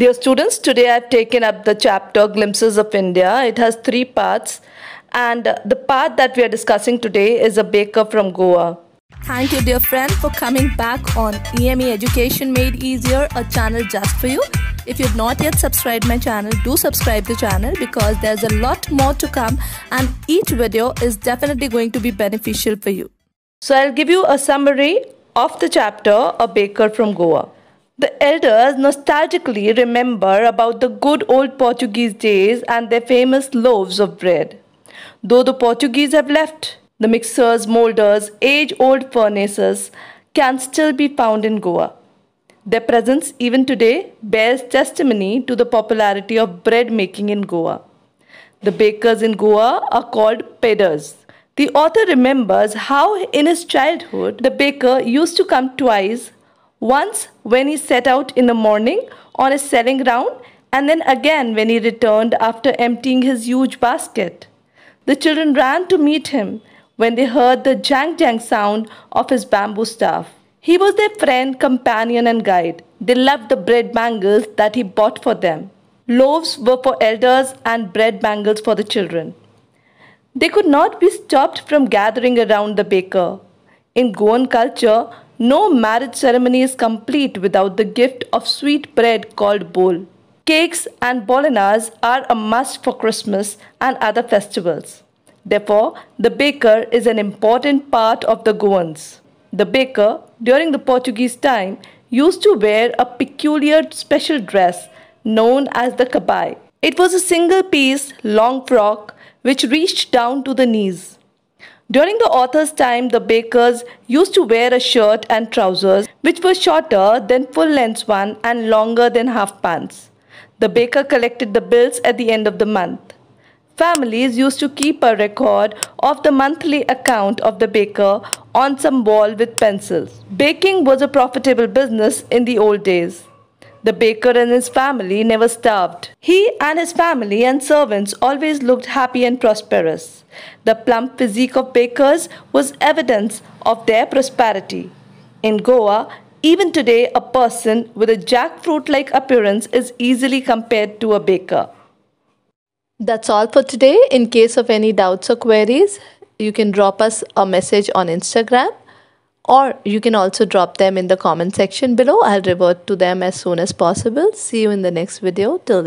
Dear students, today I have taken up the chapter Glimpses of India. It has three parts, and uh, the part that we are discussing today is a baker from Goa. Thank you, dear friend, for coming back on EME Education Made Easier, a channel just for you. If you've not yet subscribed my channel, do subscribe the channel because there's a lot more to come and each video is definitely going to be beneficial for you. So I'll give you a summary of the chapter A Baker from Goa. The elders nostalgically remember about the good old Portuguese days and their famous loaves of bread. Though the Portuguese have left, the mixers, molders, age old furnaces can still be found in Goa. Their presence, even today, bears testimony to the popularity of bread making in Goa. The bakers in Goa are called peders. The author remembers how, in his childhood, the baker used to come twice once when he set out in the morning on his selling round, and then again when he returned after emptying his huge basket. The children ran to meet him when they heard the jang jang sound of his bamboo staff. He was their friend, companion, and guide. They loved the bread bangles that he bought for them. Loaves were for elders and bread bangles for the children. They could not be stopped from gathering around the baker. In Goan culture, no marriage ceremony is complete without the gift of sweet bread called bol. Cakes and bolinas are a must for Christmas and other festivals. Therefore, the baker is an important part of the Goans. The baker, during the Portuguese time, used to wear a peculiar special dress known as the kabai. It was a single piece long frock which reached down to the knees. During the author's time, the bakers used to wear a shirt and trousers which were shorter than full-length one and longer than half-pants. The baker collected the bills at the end of the month. Families used to keep a record of the monthly account of the baker on some wall with pencils. Baking was a profitable business in the old days. The baker and his family never starved. He and his family and servants always looked happy and prosperous. The plump physique of bakers was evidence of their prosperity. In Goa, even today, a person with a jackfruit like appearance is easily compared to a baker. That's all for today. In case of any doubts or queries, you can drop us a message on Instagram or you can also drop them in the comment section below. I'll revert to them as soon as possible. See you in the next video. Till